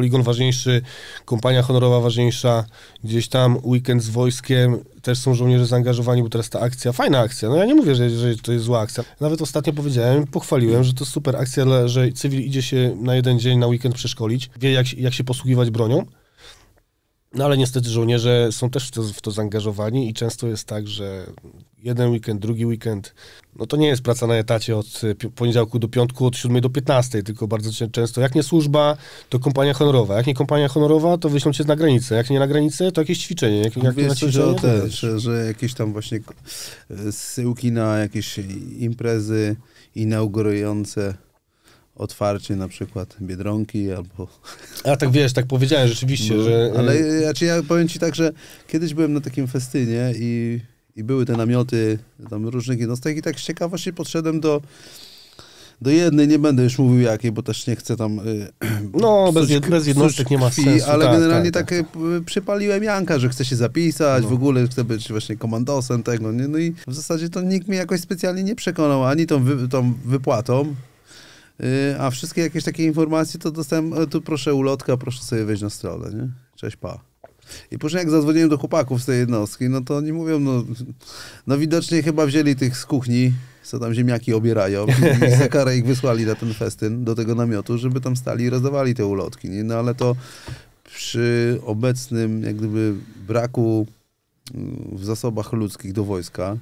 poligon ważniejszy, kompania honorowa ważniejsza, gdzieś tam weekend z wojskiem, też są żołnierze zaangażowani, bo teraz ta akcja, fajna akcja, no ja nie mówię, że, że to jest zła akcja. Nawet ostatnio powiedziałem, pochwaliłem, że to super akcja, że cywil idzie się na jeden dzień, na weekend przeszkolić, wie jak, jak się posługiwać bronią, no ale niestety żołnierze są też w to, w to, zaangażowani i często jest tak, że jeden weekend, drugi weekend, no to nie jest praca na etacie od e, poniedziałku do piątku, od 7 do 15, tylko bardzo często, jak nie służba, to kompania honorowa, jak nie kompania honorowa, to wyślą cię na granicę, jak nie na granicę, to jakieś ćwiczenie. Jak, jak Wiesz, ćwiczenie, że, te, że, że jakieś tam właśnie e, syłki na jakieś imprezy inaugurujące otwarcie na przykład Biedronki albo... A tak wiesz, tak powiedziałem rzeczywiście, no, że... Y- ale ja powiem ci tak, że kiedyś byłem na takim festynie i, i były te namioty tam różnych jednostek i tak z ciekawości podszedłem do do jednej, nie będę już mówił jakiej, bo też nie chcę tam... Y, no, bez, jed, bez jednostek nie ma sensu. Ale tak, generalnie tak, tak, tak, przypaliłem Janka, że chce się zapisać, no. w ogóle chce być właśnie komandosem tego, nie? No i w zasadzie to nikt mnie jakoś specjalnie nie przekonał, ani tą, wy, tą wypłatą, Y, a wszystkie jakieś takie informacje to dostałem, e, tu proszę ulotka, proszę sobie wejść na stronę, nie? Cześć, pa. I później jak zadzwoniłem do chłopaków z tej jednostki, no to oni mówią, no, no widocznie chyba wzięli tych z kuchni, co tam ziemniaki obierają i za karę ich wysłali na ten festyn, do tego namiotu, żeby tam stali i rozdawali te ulotki, nie? No ale to przy obecnym jak gdyby braku mm, w zasobach ludzkich do wojska,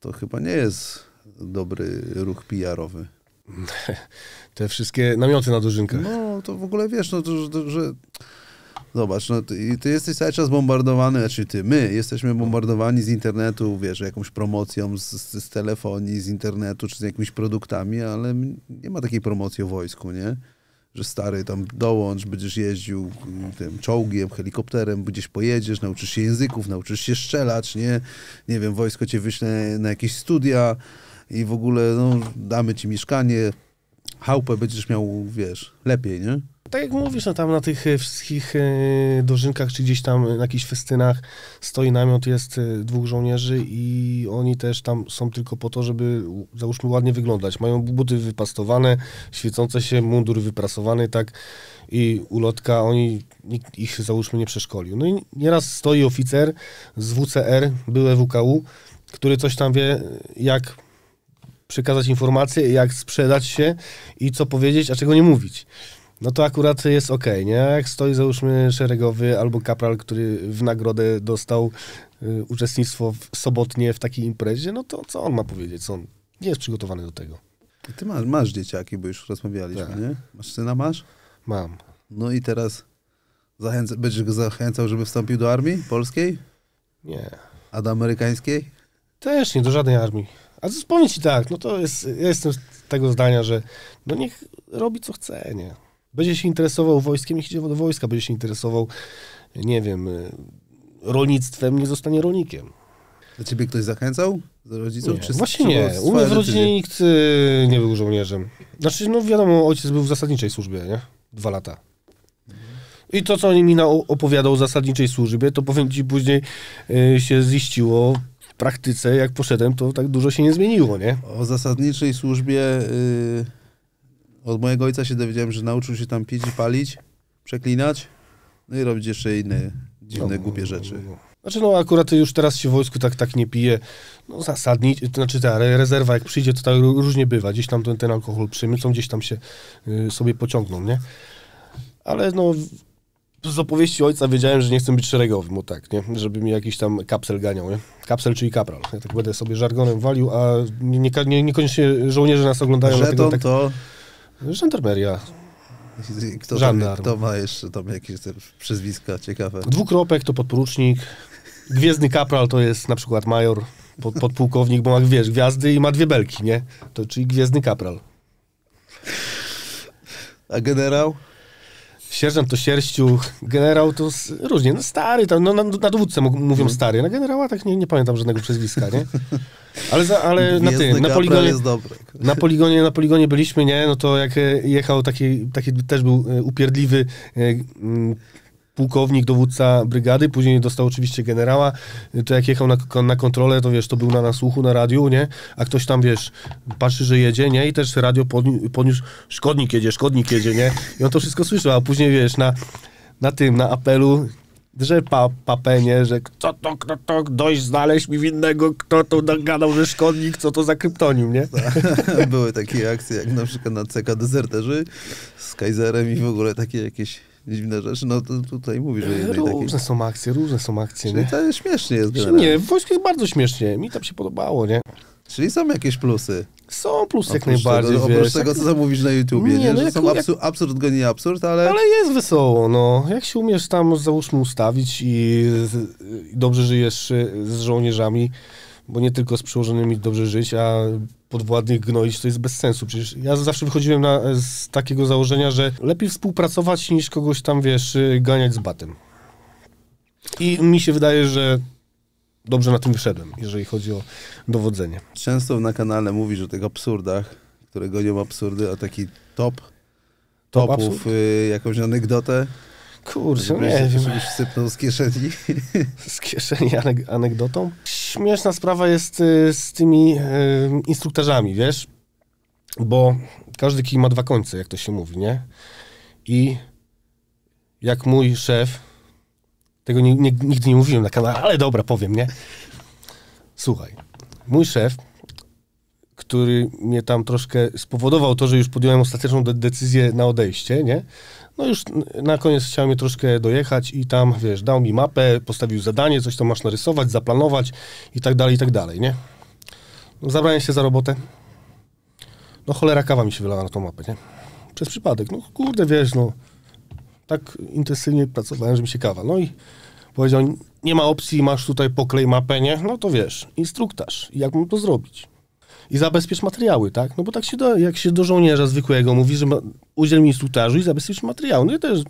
to chyba nie jest dobry ruch PR-owy. Te wszystkie namioty na dożynkach. No, to w ogóle wiesz, no, to, to, że... Zobacz, no ty, ty jesteś cały czas bombardowany, znaczy ty, my jesteśmy bombardowani z internetu, wiesz, jakąś promocją z, z, z telefonii, z internetu, czy z jakimiś produktami, ale nie ma takiej promocji o wojsku, nie? Że stary, tam dołącz, będziesz jeździł mm, tym czołgiem, helikopterem, gdzieś pojedziesz, nauczysz się języków, nauczysz się strzelać, nie? Nie wiem, wojsko cię wyśle na jakieś studia, i w ogóle no, damy ci mieszkanie, chałupę będziesz miał, wiesz, lepiej, nie? Tak jak mówisz, no tam na tych e, wszystkich e, dożynkach, czy gdzieś tam na jakichś festynach stoi namiot, jest e, dwóch żołnierzy i oni też tam są tylko po to, żeby, załóżmy, ładnie wyglądać. Mają buty wypastowane, świecące się, mundur wyprasowany, tak, i ulotka, oni, nikt ich, załóżmy, nie przeszkolił. No i nieraz stoi oficer z WCR, były WKU, który coś tam wie, jak przekazać informacje, jak sprzedać się i co powiedzieć, a czego nie mówić. No to akurat jest ok, nie? Jak stoi załóżmy szeregowy albo kapral, który w nagrodę dostał y, uczestnictwo w sobotnie w takiej imprezie, no to co on ma powiedzieć? Co on nie jest przygotowany do tego. I ty masz, masz dzieciaki, bo już rozmawialiśmy, tak. nie? Masz syna, masz? Mam. No i teraz zachęca, będziesz go zachęcał, żeby wstąpił do armii polskiej? Nie. A do amerykańskiej? Też nie, do żadnej armii. A to powiem ci tak, no to jest, ja jestem z tego zdania, że no niech robi co chce, nie. Będzie się interesował wojskiem, niech idzie do wojska, będzie się interesował, nie wiem, rolnictwem, nie zostanie rolnikiem. A ciebie ktoś zachęcał? Do rodziców? Nie, czy właśnie nie. U mnie w rodzinie nikt y, nie był żołnierzem. Znaczy, no wiadomo, ojciec był w zasadniczej służbie, nie? Dwa lata. I to, co on mi opowiadał o zasadniczej służbie, to powiem ci później y, się ziściło praktyce, jak poszedłem, to tak dużo się nie zmieniło, nie? O zasadniczej służbie yy, od mojego ojca się dowiedziałem, że nauczył się tam pić i palić, przeklinać, no i robić jeszcze inne dziwne, no, głupie rzeczy. Znaczy, no akurat już teraz się w wojsku tak, tak nie pije. No zasadnić, to znaczy ta rezerwa jak przyjdzie, to tak różnie bywa. Gdzieś tam ten, ten alkohol przymycą, gdzieś tam się y, sobie pociągną, nie? Ale no z opowieści ojca wiedziałem, że nie chcę być szeregowym, o tak, nie? Żeby mi jakiś tam kapsel ganiał, nie? Kapsel, czyli kapral. Ja tak będę sobie żargonem walił, a nie, nie, niekoniecznie żołnierze nas oglądają. Żeton tak... to... Żandarmeria. Kto, Żandarm. to kto ma jeszcze tam jakieś przyzwiska ciekawe? Dwukropek to podporucznik, gwiezdny kapral to jest na przykład major, pod, podpułkownik, bo ma, wiesz, gwiazdy i ma dwie belki, nie? To, czyli gwiezdny kapral. A generał? sierżant to sierściu, generał to różnie, no stary, tam, no, na, na dowódcę mówią mhm. stary, na generała tak nie, nie pamiętam żadnego przezwiska, nie? Ale, za, ale na tym, na poligonie, na poligonie, na poligonie byliśmy, nie? No to jak e, jechał taki, taki też był e, upierdliwy e, pułkownik, dowódca brygady, później dostał oczywiście generała, to jak jechał na, na kontrolę, to wiesz, to był na nasłuchu, na radiu, nie? A ktoś tam, wiesz, patrzy, że jedzie, nie? I też radio podniósł, podniósł szkodnik jedzie, szkodnik jedzie, nie? I on to wszystko słyszał, a później, wiesz, na, na tym, na apelu że pa, papenie, że kto to, kto to, dojść, znaleźć mi winnego, kto to nagadał, że szkodnik, co to za kryptonim, nie? Były takie akcje, jak na przykład na CK Deserterzy z Kaiserem i w ogóle takie jakieś dziwne rzeczy, no to tutaj mówisz o jednej Różne takiej... są akcje, różne są akcje, Czyli nie? to śmiesznie jest generalnie. Nie, w wojsku jest bardzo śmiesznie, mi tam się podobało, nie? Czyli są jakieś plusy. Są plusy jak najbardziej. Tego, oprócz wiesz, tego, co zamówisz na YouTubie, nie, nie? No jak, są absur jak... absurd goni absurd, ale... Ale jest wesoło, no. Jak się umiesz tam, załóżmy, ustawić i, i dobrze żyjesz y, z żołnierzami, bo nie tylko z przełożonymi dobrze żyć, a podwładnych gnoić, to jest bez sensu. Przecież ja zawsze wychodziłem na, z takiego założenia, że lepiej współpracować niż kogoś tam, wiesz, y, ganiać z batem. I mi się wydaje, że dobrze na tym wyszedłem, jeżeli chodzi o dowodzenie. Często na kanale mówisz o tych absurdach, które gonią absurdy, a taki top, top topów, absurd? y, jakąś anegdotę, Kurczę, nie wiem. Żebyś wsypnął z kieszeni. Z kieszeni anegdotą? Śmieszna sprawa jest y, z tymi y, instruktorzami, wiesz? Bo każdy kij ma dwa końce, jak to się mówi, nie? I jak mój szef, tego nie, nie, nigdy nie mówiłem na kanale, ale dobra, powiem, nie? Słuchaj, mój szef który mnie tam troszkę spowodował to, że już podjąłem ostateczną de decyzję na odejście, nie? No już na koniec chciałem je troszkę dojechać i tam, wiesz, dał mi mapę, postawił zadanie, coś tam masz narysować, zaplanować i tak dalej, i tak dalej, nie? No, zabrałem się za robotę. No cholera kawa mi się wylała na tą mapę, nie? Przez przypadek. No kurde, wiesz, no tak intensywnie pracowałem, że mi się kawa. No i powiedział, nie ma opcji, masz tutaj poklej mapę, nie? No to wiesz, instruktaż. Jak mam to zrobić? i zabezpiecz materiały, tak? No bo tak się do, jak się do żołnierza zwykłego mówi, że ma, udziel mi instruktażu i zabezpiecz materiały. No i też...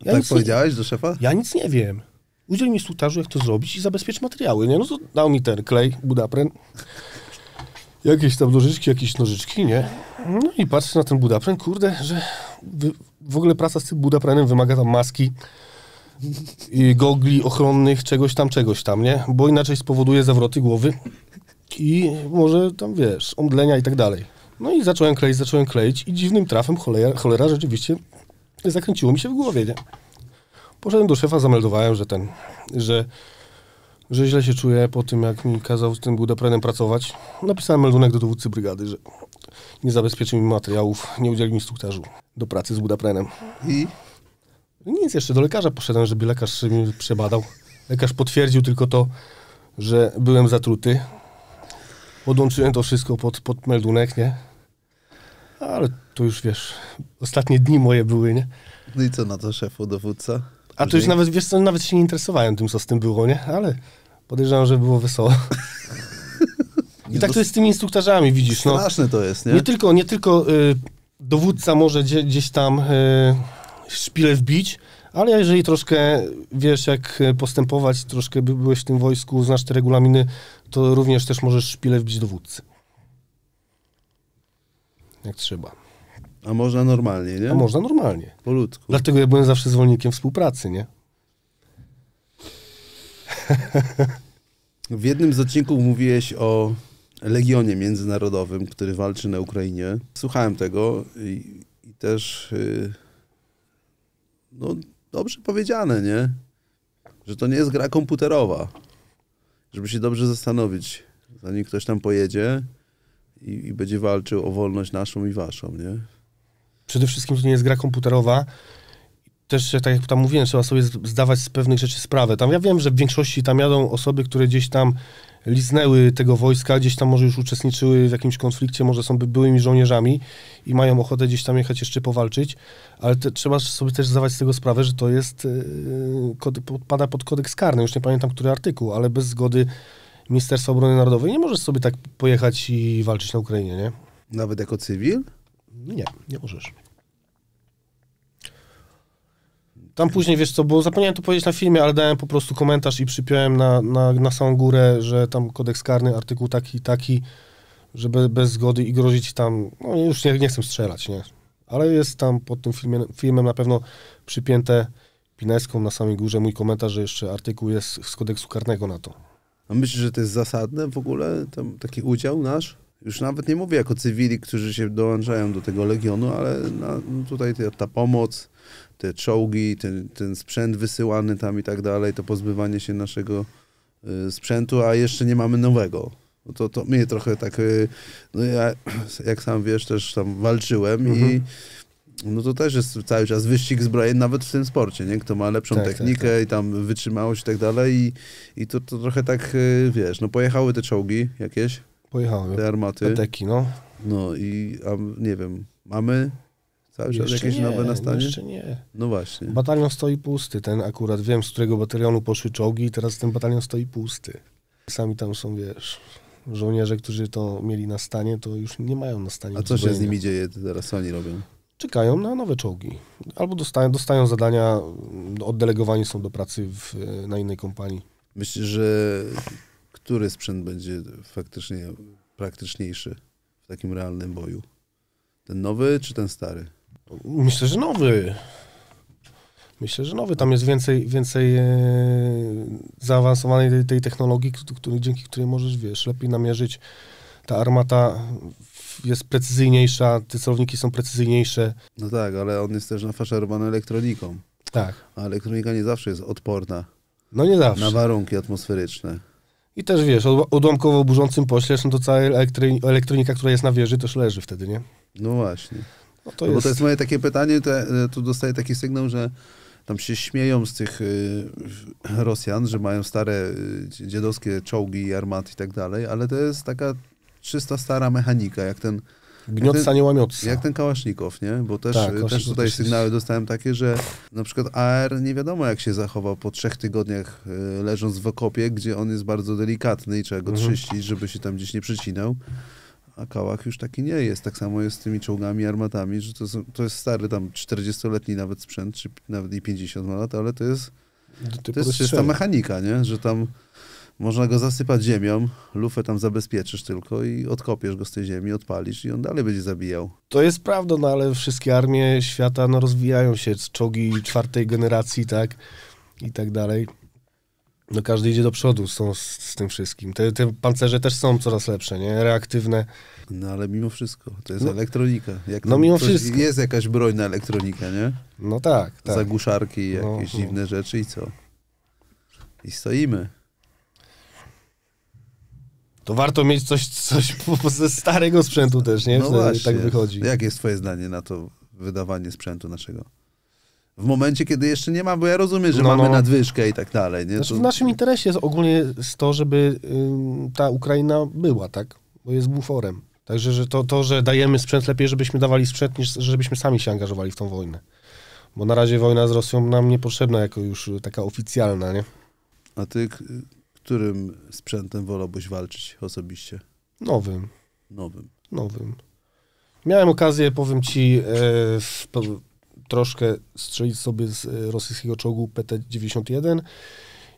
Ja tak powiedziałeś nie, do szefa? Ja nic nie wiem. Udziel mi instruktażu, jak to zrobić i zabezpiecz materiały, nie? No to dał mi ten klej, budapren, jakieś tam nożyczki, jakieś nożyczki, nie? No i patrzę na ten budapren, kurde, że w ogóle praca z tym budaprenem wymaga tam maski, gogli ochronnych, czegoś tam, czegoś tam, nie? Bo inaczej spowoduje zawroty głowy i może tam, wiesz, omdlenia i tak dalej. No i zacząłem kleić, zacząłem kleić i dziwnym trafem cholera, cholera rzeczywiście zakręciło mi się w głowie, nie? Poszedłem do szefa, zameldowałem, że ten, że, że źle się czuję po tym, jak mi kazał z tym budoprenem pracować. Napisałem meldunek do dowódcy brygady, że nie zabezpieczył mi materiałów, nie udzielił mi struktażu do pracy z budaprenem. I? Nic, jeszcze do lekarza poszedłem, żeby lekarz mnie przebadał. Lekarz potwierdził tylko to, że byłem zatruty, Podłączyłem to wszystko pod, pod meldunek, nie? Ale to już wiesz, ostatnie dni moje były, nie? No i co na to szefu, dowódca? A to już nawet, wiesz co, nawet się nie interesowałem tym, co z tym było, nie? Ale podejrzewam, że było wesoło. I tak to jest z tymi instruktorzami, widzisz. No. Straszne no. to jest, nie? Nie tylko, nie tylko y, dowódca może gdzieś tam y, szpilę wbić, ale jeżeli troszkę wiesz, jak y, postępować, troszkę byłeś w tym wojsku, znasz te regulaminy to również też możesz szpilę wbić dowódcy. Jak trzeba. A można normalnie, nie? A można normalnie. Po ludzku. Dlatego ja byłem zawsze zwolennikiem współpracy, nie? W jednym z odcinków mówiłeś o Legionie Międzynarodowym, który walczy na Ukrainie. Słuchałem tego i, i też yy, no, dobrze powiedziane, nie? Że to nie jest gra komputerowa żeby się dobrze zastanowić, zanim ktoś tam pojedzie i, i będzie walczył o wolność naszą i waszą, nie? Przede wszystkim to nie jest gra komputerowa, też, tak jak tam mówiłem, trzeba sobie zdawać z pewnych rzeczy sprawę. Tam ja wiem, że w większości tam jadą osoby, które gdzieś tam liznęły tego wojska, gdzieś tam może już uczestniczyły w jakimś konflikcie, może są byłymi żołnierzami i mają ochotę gdzieś tam jechać jeszcze powalczyć, ale te, trzeba sobie też zdawać z tego sprawę, że to jest, yy, pod kodeks karny, już nie pamiętam, który artykuł, ale bez zgody Ministerstwa Obrony Narodowej nie możesz sobie tak pojechać i walczyć na Ukrainie, nie? Nawet jako cywil? Nie, nie możesz. Tam później, wiesz co, bo zapomniałem to powiedzieć na filmie, ale dałem po prostu komentarz i przypiąłem na, na, na samą górę, że tam kodeks karny, artykuł taki, taki, że be, bez zgody i grozić tam, no już nie, nie chcę strzelać, nie? Ale jest tam pod tym filmie, filmem na pewno przypięte pineską na samej górze mój komentarz, że jeszcze artykuł jest z kodeksu karnego na to. A myślisz, że to jest zasadne w ogóle, tam taki udział nasz? Już nawet nie mówię jako cywili, którzy się dołączają do tego legionu, ale na, no tutaj ta, ta pomoc, te czołgi, ten, ten sprzęt wysyłany tam i tak dalej, to pozbywanie się naszego y, sprzętu, a jeszcze nie mamy nowego. No to, to mnie trochę tak, y, no ja, jak sam wiesz, też tam walczyłem mhm. i no to też jest cały czas wyścig zbrojeń, nawet w tym sporcie, nie? Kto ma lepszą tak, tak technikę tak, tak. i tam wytrzymałość i tak dalej i, i to, to trochę tak, y, wiesz, no pojechały te czołgi jakieś. Pojechały. Te armaty. Ateki, no. No i a, nie wiem, mamy Cały czas jeszcze jakieś nie, nowe na stanie? Jeszcze nie. No właśnie. Batalion stoi pusty, ten akurat. Wiem, z którego batalionu poszły czołgi i teraz ten batalion stoi pusty. Sami tam są, wiesz, żołnierze, którzy to mieli na stanie, to już nie mają na stanie. A co się z nimi dzieje teraz, co oni robią? Czekają na nowe czołgi. Albo dostają, dostają zadania, oddelegowani są do pracy w, na innej kompanii. Myślisz, że który sprzęt będzie faktycznie praktyczniejszy w takim realnym boju? Ten nowy czy ten stary? Myślę, że nowy. Myślę, że nowy. Tam jest więcej, więcej e, zaawansowanej tej, tej technologii, który, dzięki której możesz, wiesz, lepiej namierzyć. Ta armata jest precyzyjniejsza, te celowniki są precyzyjniejsze. No tak, ale on jest też nafaszerowany elektroniką. Tak. A elektronika nie zawsze jest odporna. No nie zawsze. Na warunki atmosferyczne. I też wiesz, odłamkowo burzącym pośle, no to cała elektronika, która jest na wieży, też leży wtedy, nie? No właśnie. No to, no jest... Bo to jest moje takie pytanie, e, tu dostaję taki sygnał, że tam się śmieją z tych y, Rosjan, że mają stare y, dziedowskie czołgi, armaty i tak dalej, ale to jest taka czysta stara mechanika, jak ten Gniotca nie łamiotca. Jak ten Kałasznikow, nie? Bo też, tak, też tutaj sygnały dostałem takie, że na przykład AR nie wiadomo jak się zachował po trzech tygodniach y, leżąc w okopie, gdzie on jest bardzo delikatny i trzeba go mhm. żeby się tam gdzieś nie przycinał a kałach już taki nie jest. Tak samo jest z tymi czołgami, armatami, że to, są, to jest stary tam 40-letni nawet sprzęt, czy nawet i 50 lat, ale to jest, to, to jest czysta mechanika, nie? że tam można go zasypać ziemią, lufę tam zabezpieczysz tylko i odkopiesz go z tej ziemi, odpalisz i on dalej będzie zabijał. To jest prawda, no ale wszystkie armie świata no, rozwijają się, czołgi czwartej generacji, tak, i tak dalej no każdy idzie do przodu z, z, z tym wszystkim. Te, te, pancerze też są coraz lepsze, nie? Reaktywne. No ale mimo wszystko, to jest no, elektronika. Jak no mimo wszystko. Jest jakaś broń na elektronika, nie? No tak, tak. Zagłuszarki, no, jakieś no, dziwne no. rzeczy i co? I stoimy. To warto mieć coś, coś ze starego sprzętu też, nie? No tak właśnie. Tak wychodzi. Jakie jest twoje zdanie na to wydawanie sprzętu naszego? w momencie, kiedy jeszcze nie ma, bo ja rozumiem, że no, mamy no. nadwyżkę i tak dalej. Nie? Znaczy, to... W naszym interesie jest ogólnie jest to, żeby ta Ukraina była, tak? Bo jest buforem. Także że to, to, że dajemy sprzęt, lepiej żebyśmy dawali sprzęt, niż żebyśmy sami się angażowali w tą wojnę. Bo na razie wojna z Rosją nam niepotrzebna jako już taka oficjalna, nie? A ty którym sprzętem wolałbyś walczyć osobiście? Nowym. Nowym. Nowym. Miałem okazję, powiem ci, e, w, troszkę strzelić sobie z e, rosyjskiego czołgu PT-91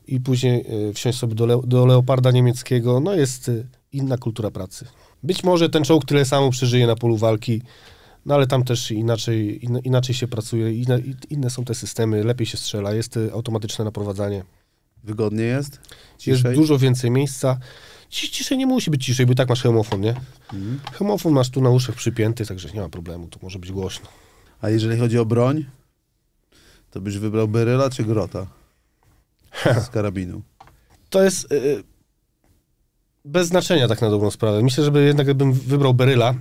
i później e, wsiąść sobie do, le do Leoparda niemieckiego. No jest e, inna kultura pracy. Być może ten czołg tyle samo przeżyje na polu walki, no ale tam też inaczej, in, inaczej się pracuje, inne, inne, są te systemy, lepiej się strzela, jest automatyczne naprowadzanie. Wygodnie jest? Ciszej? Jest dużo więcej miejsca. Ciszej nie musi być ciszej, bo tak masz hełmofon, nie? Mhm. masz tu na uszach przypięty, także nie ma problemu, tu może być głośno. A jeżeli chodzi o broń, to byś wybrał Beryla czy Grota z karabinu? To jest yy, bez znaczenia tak na dobrą sprawę. Myślę, że jednak gdybym wybrał Beryla,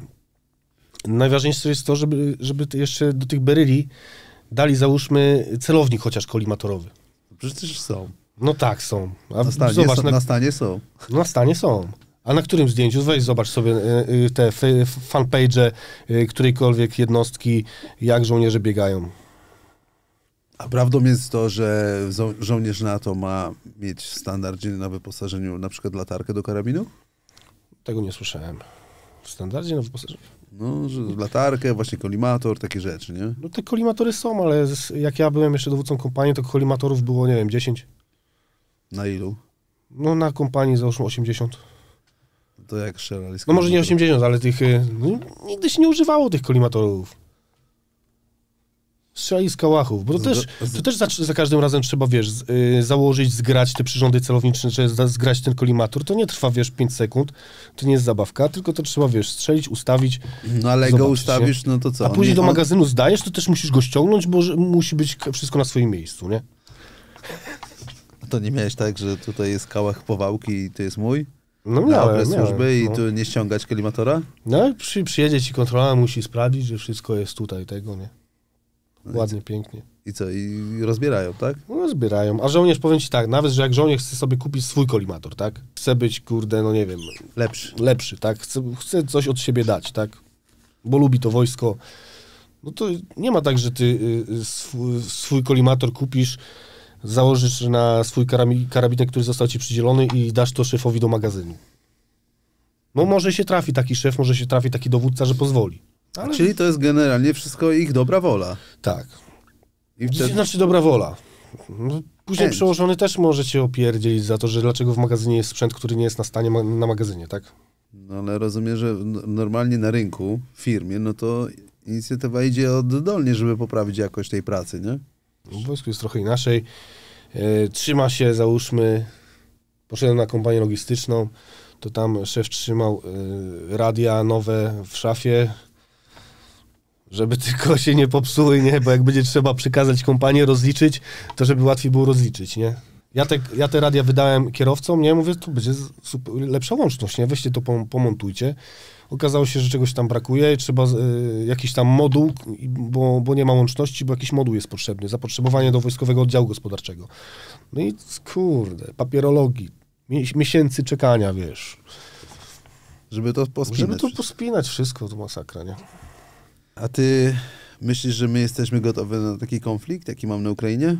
najważniejsze jest to, żeby, żeby jeszcze do tych Beryli dali załóżmy celownik chociaż kolimatorowy. Przecież są. No tak, są. A na stanie, zobacz, są, na... na stanie są. Na stanie są. A na którym zdjęciu? Weź zobacz sobie e, e, te fanpage e, którejkolwiek jednostki, jak żołnierze biegają. A prawdą jest to, że żo żołnierz NATO ma mieć w standardzie na wyposażeniu na przykład latarkę do karabinu? Tego nie słyszałem. W standardzie na wyposażeniu? No, że latarkę, właśnie kolimator, takie rzeczy, nie? No te kolimatory są, ale jak ja byłem jeszcze dowódcą kompanii, to kolimatorów było, nie wiem, 10. Na ilu? No na kompanii załóżmy 80 to jak Shell, No może nie 80, ale tych... Y, no, nigdy się nie używało tych kolimatorów. Strzeli z kałachów, bo to też, to też za, za, każdym razem trzeba, wiesz, z, y, założyć, zgrać te przyrządy celownicze, czy zgrać ten kolimator. To nie trwa, wiesz, 5 sekund, to nie jest zabawka, tylko to trzeba, wiesz, strzelić, ustawić. No ale go ustawisz, się. no to co? A później nie, do magazynu on... zdajesz, to też musisz go ściągnąć, bo że, musi być wszystko na swoim miejscu, nie? to nie miałeś tak, że tutaj jest kałach powałki i to jest mój? No miałem, okres miałem, służby i no. tu nie ściągać kolimatora? No przy, przyjedzie ci kontrola, musi sprawdzić, że wszystko jest tutaj, tego nie. No Ładnie, pięknie. I co, i rozbierają, tak? No, rozbierają. A żołnierz, powiem ci tak, nawet, że jak żołnierz chce sobie kupić swój kolimator, tak? Chce być, kurde, no nie wiem... Lepszy. Lepszy, tak? Chce, chce coś od siebie dać, tak? Bo lubi to wojsko. No to nie ma tak, że ty y, y swój, swój kolimator kupisz założysz na swój karabinek, który został ci przydzielony i dasz to szefowi do magazynu. No może się trafi taki szef, może się trafi taki dowódca, że pozwoli. Ale... Czyli to jest generalnie wszystko ich dobra wola. Tak. I wtedy... Znaczy, znaczy dobra wola. Później przełożony też może cię opierdzielić za to, że dlaczego w magazynie jest sprzęt, który nie jest na stanie ma na magazynie, tak? No ale rozumiem, że normalnie na rynku, w firmie, no to inicjatywa idzie oddolnie, żeby poprawić jakość tej pracy, nie? W wojsku jest trochę inaczej. E, trzyma się, załóżmy, poszedłem na kompanię logistyczną, to tam szef trzymał e, radia nowe w szafie, żeby tylko się nie popsuły, nie? Bo jak będzie trzeba przekazać kompanię, rozliczyć, to żeby łatwiej było rozliczyć, nie? Ja te, ja te radia wydałem kierowcom, nie? Mówię, tu będzie lepsza łączność, nie? Weźcie to, pom- pomontujcie. Okazało się, że czegoś tam brakuje, trzeba y, jakiś tam moduł, bo, bo nie ma łączności, bo jakiś moduł jest potrzebny, zapotrzebowanie do wojskowego oddziału gospodarczego. No i kurde, papierologii, miesięcy czekania, wiesz. Żeby to pospinać. Żeby to pospinać wszystko, to masakra, nie? A ty myślisz, że my jesteśmy gotowi na taki konflikt, jaki mam na Ukrainie?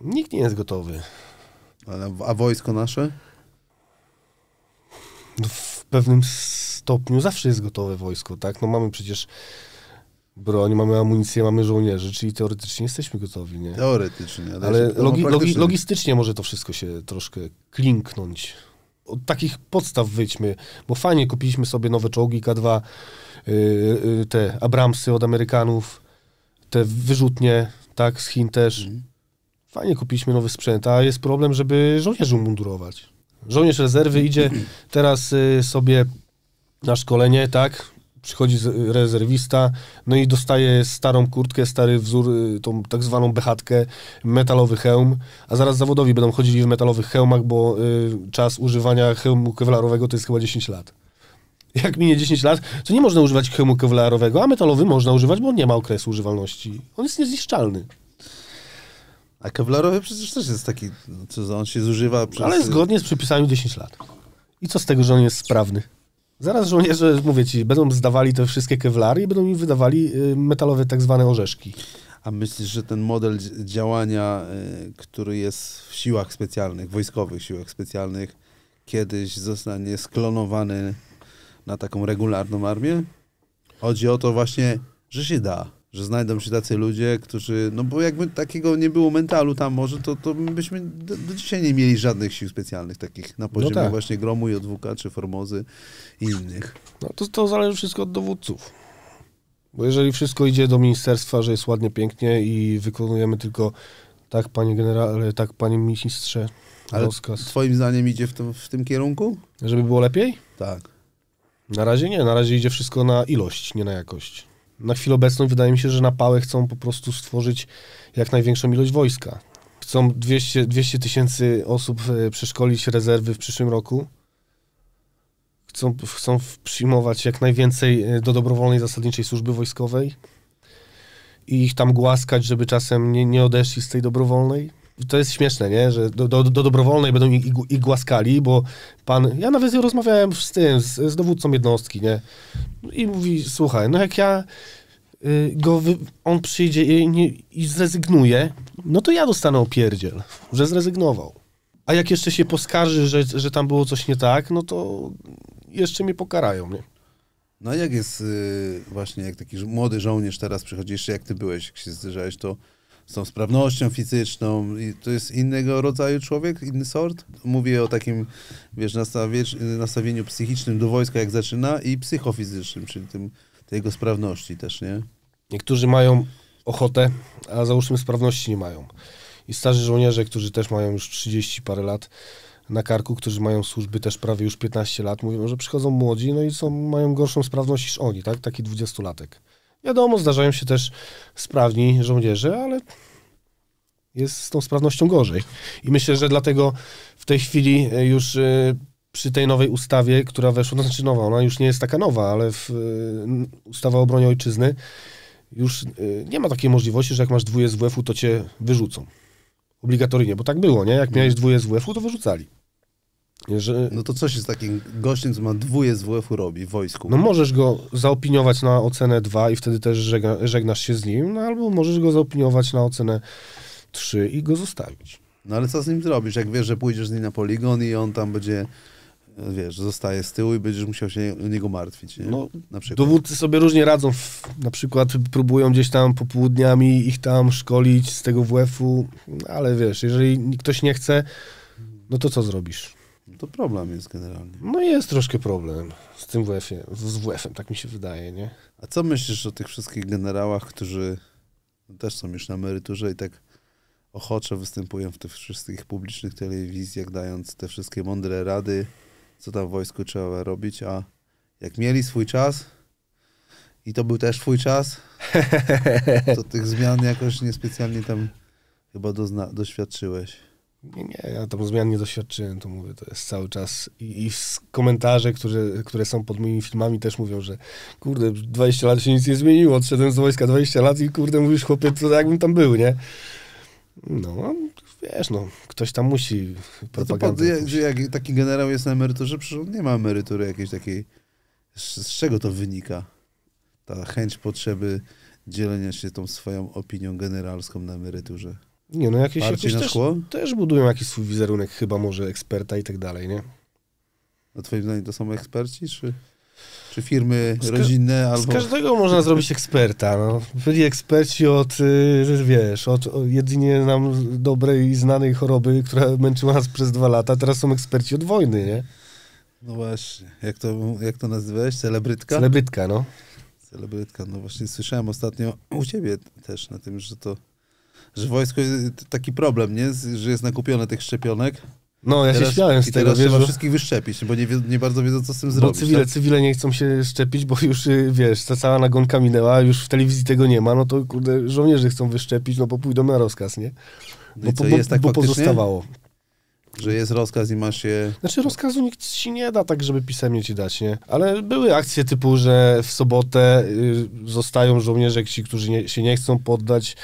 Nikt nie jest gotowy. A, a wojsko nasze? No w pewnym stopniu zawsze jest gotowe wojsko, tak? No mamy przecież broń, mamy amunicję, mamy żołnierzy, czyli teoretycznie jesteśmy gotowi, nie? Teoretycznie. Ale, ale no, logi logi logistycznie może to wszystko się troszkę klinknąć. Od takich podstaw wyjdźmy, bo fajnie kupiliśmy sobie nowe czołgi K2, yy, yy, te Abramsy od Amerykanów, te wyrzutnie, tak, z Chin też. Mhm. Fajnie kupiliśmy nowy sprzęt, a jest problem, żeby żołnierzy umundurować. Żołnierz rezerwy idzie teraz y, sobie na szkolenie, tak? Przychodzi rezerwista, no i dostaje starą kurtkę, stary wzór, y, tą tak zwaną behatkę, metalowy hełm, a zaraz zawodowi będą chodzili w metalowych hełmach, bo y, czas używania hełmu kewlarowego to jest chyba 10 lat. Jak minie 10 lat, to nie można używać hełmu kewlarowego, a metalowy można używać, bo on nie ma okresu używalności. On jest niezniszczalny. A kewlarowy przecież też jest taki, no co on się zużywa przez... Ale zgodnie z przepisami 10 lat. I co z tego, że on jest sprawny? Zaraz żołnierze, mówię ci, będą zdawali te wszystkie kewlary i będą im wydawali y, metalowe tak zwane orzeszki. A myślisz, że ten model działania, y, który jest w siłach specjalnych, wojskowych siłach specjalnych, kiedyś zostanie sklonowany na taką regularną armię? Chodzi o to właśnie, że się da że znajdą się tacy ludzie, którzy, no bo jakby takiego nie było mentalu tam może, to, to byśmy do, do dzisiaj nie mieli żadnych sił specjalnych takich na poziomie no tak. właśnie Gromu, Jodwuka czy Formozy i innych. No to, to zależy wszystko od dowódców. Bo jeżeli wszystko idzie do ministerstwa, że jest ładnie, pięknie i wykonujemy tylko tak, panie generale, tak, panie ministrze, Ale rozkaz. twoim zdaniem idzie w w tym kierunku? Żeby było lepiej? Tak. Na razie nie, na razie idzie wszystko na ilość, nie na jakość. Na chwilę obecną wydaje mi się, że na pałę chcą po prostu stworzyć jak największą ilość wojska. Chcą 200, 200 tysięcy osób e, przeszkolić rezerwy w przyszłym roku. Chcą, chcą przyjmować jak najwięcej e, do dobrowolnej zasadniczej służby wojskowej i ich tam głaskać, żeby czasem nie, nie odeszli z tej dobrowolnej to jest śmieszne, nie? Że do, do, do dobrowolnej będą ich, ich, głaskali, bo pan. Ja nawet rozmawiałem z tym, z, z dowódcą jednostki, nie? I mówi, słuchaj, no jak ja y, go wy, on przyjdzie i, nie, i zrezygnuje, no to ja dostanę opierdziel, że zrezygnował. A jak jeszcze się poskarży, że, że tam było coś nie tak, no to jeszcze mnie pokarają, nie? No a jak jest y, właśnie, jak taki młody żołnierz teraz przychodzi, jeszcze jak ty byłeś, jak się zderzałeś, to z tą sprawnością fizyczną i to jest innego rodzaju człowiek, inny sort. Mówię o takim, wiesz, nastawieniu psychicznym do wojska, jak zaczyna i psychofizycznym, czyli tym, tej jego sprawności też, nie? Niektórzy mają ochotę, a załóżmy sprawności nie mają. I starzy żołnierze, którzy też mają już 30 parę lat na karku, którzy mają służby też prawie już 15 lat, mówią, że przychodzą młodzi, no i są, mają gorszą sprawność niż oni, tak? Taki dwudziestolatek. latek Wiadomo, zdarzają się też sprawni żołnierze, ale jest z tą sprawnością gorzej. I myślę, że dlatego w tej chwili e, już e, przy tej nowej ustawie, która weszła, no znaczy nowa, ona już nie jest taka nowa, ale w, e, ustawa o obronie ojczyzny już nie ma takiej możliwości, że jak masz dwóje z WF-u, to cię wyrzucą. Obligatoryjnie, bo tak było, nie? Jak miałeś mhm. dwóje z WF-u, to wyrzucali. Że... No to coś jest z takim gościem, co ma dwóje z WF-u robi w wojsku? No możesz go zaopiniować na ocenę 2 i wtedy też żegna, żegnasz się z nim, no albo możesz go zaopiniować na ocenę 3 i go zostawić. No ale co z nim zrobisz, jak wiesz, że pójdziesz z nim na poligon i on tam będzie, wiesz, zostaje z tyłu i będziesz musiał się o niego martwić, nie? No, na przykład. Dowódcy sobie różnie radzą, na przykład próbują gdzieś tam popołudniami ich tam szkolić z tego WF-u, ale wiesz, jeżeli ktoś nie chce, no to co zrobisz? To problem jest generalnie. No jest troszkę problem z tym wf em z WF-em, tak mi się wydaje, nie? A co myślisz o tych wszystkich generałach, którzy no też są już na emeryturze i tak ochoczo występują w tych wszystkich publicznych telewizjach, dając te wszystkie mądre rady, co tam w wojsku trzeba robić, a jak mieli swój czas i to był też twój czas, to tych zmian jakoś niespecjalnie tam chyba dozna- doświadczyłeś. Nie, nie, ja tam zmian nie doświadczyłem, to mówię, to jest cały czas. I, i komentarze, które, które są pod moimi filmami też mówią, że kurde, 20 lat się nic nie zmieniło, odszedłem z wojska 20 lat i kurde, mówisz chłopie, to jakbym tam był, nie? No, wiesz, no, ktoś tam musi propagandę. No to, to jak, jak, taki generał jest na emeryturze, przecież nie ma emerytury jakiejś takiej. Z, z czego to wynika? Ta chęć potrzeby dzielenia się tą swoją opinią generalską na emeryturze. Nie, no jakieś, Bardziej jakieś też, też, budują jakiś swój wizerunek, chyba może eksperta i tak dalej, nie? A twoim zdaniem to są eksperci, czy, czy firmy z rodzinne? Albo... Z każdego można zrobić eksperta, no. Byli eksperci od, y, wiesz, od jedynie nam dobrej, znanej choroby, która męczyła nas przez dwa lata, teraz są eksperci od wojny, nie? No właśnie, jak to, jak to nazywałeś? Celebrytka? Celebrytka, no. Celebrytka, no właśnie słyszałem ostatnio u ciebie też na tym, że to że wojsko jest y, taki problem, nie? Że jest nakupione tych szczepionek. No, ja teraz, się śmiałem z tego, teraz wiesz, trzeba że... wszystkich wyszczepić, bo nie, nie, bardzo wiedzą, co z tym bo zrobić. Bo cywile, tak? cywile nie chcą się szczepić, bo już, y, wiesz, ta cała nagonka minęła, już w telewizji tego nie ma, no to kurde, żołnierze chcą wyszczepić, no bo pójdą na rozkaz, nie? No bo, co, bo, tak bo pozostawało. Że jest rozkaz i masz je... Znaczy rozkazu nikt ci nie da tak, żeby pisemnie ci dać, nie? Ale były akcje typu, że w sobotę y, zostają żołnierze ci, którzy nie, się nie chcą poddać,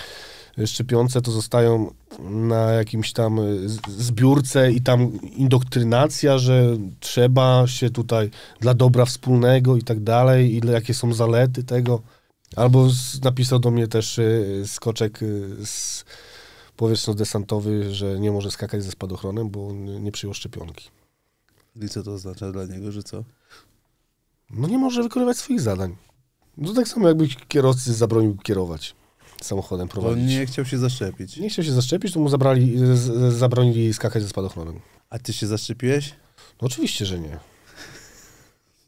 szczepionce to zostają na jakimś tam y, zbiórce i tam indoktrynacja, że trzeba się tutaj dla dobra wspólnego i tak dalej, i jakie są zalety tego. Albo z, napisał do mnie też y, skoczek y, z powietrzno-desantowy, że nie może skakać ze spadochronem, bo nie przyjął szczepionki. I co to oznacza dla niego, że co? No nie może wykonywać swoich zadań. No tak samo jakby kierowcy zabronił kierować samochodem prowadzić. On nie chciał się zaszczepić. Nie chciał się zaszczepić, to mu zabrali, z, zabronili skakać ze spadochronem. A ty się zaszczepiłeś? No oczywiście, że nie.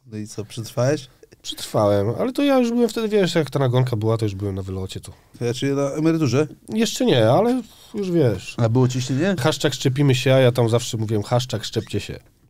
No i co, przetrwałeś? Przetrwałem, ale to ja już byłem wtedy, wiesz, jak ta nagonka była, to już byłem na wylocie tu. ja czyli na emeryturze? Jeszcze nie, ale już wiesz. A było ciśnienie? Haszczak szczepimy się, a ja tam zawsze mówiłem haszczak szczepcie się.